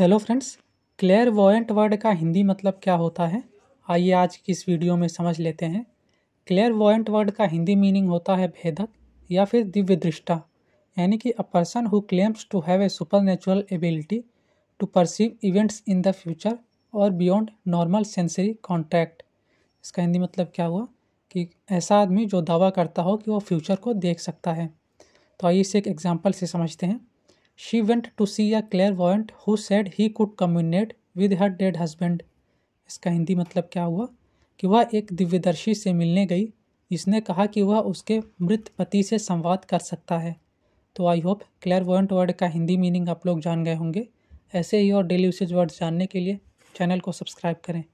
Hello friends clairvoyant word का हिंदी मतलब क्या होता है आइए आज की इस वीडियो में समझ लेते हैं क्लेयर वॉयंट वर्ड का हिंदी मीनिंग होता है भेदक या फिर दिव्य दृष्टा यानी कि a person who claims to have a supernatural ability to perceive events in the future और बियॉन्ड नॉर्मल सेंसरी कॉन्टैक्ट इसका हिंदी मतलब क्या हुआ कि ऐसा आदमी जो दावा करता हो कि वो फ्यूचर को देख सकता है तो आइए इसे एक एग्जाम्पल से समझते हैं She went to see a clairvoyant who said he could communicate with her dead husband. इसका हिंदी मतलब क्या हुआ कि वह एक दिव्यदर्शी से मिलने गई जिसने कहा कि वह उसके मृत पति से संवाद कर सकता है तो आई होप क्लैरवॉयंट वर्ड का हिंदी मीनिंग आप लोग जान गए होंगे ऐसे ही और डेली यूसेज वर्ड जानने के लिए चैनल को सब्सक्राइब करें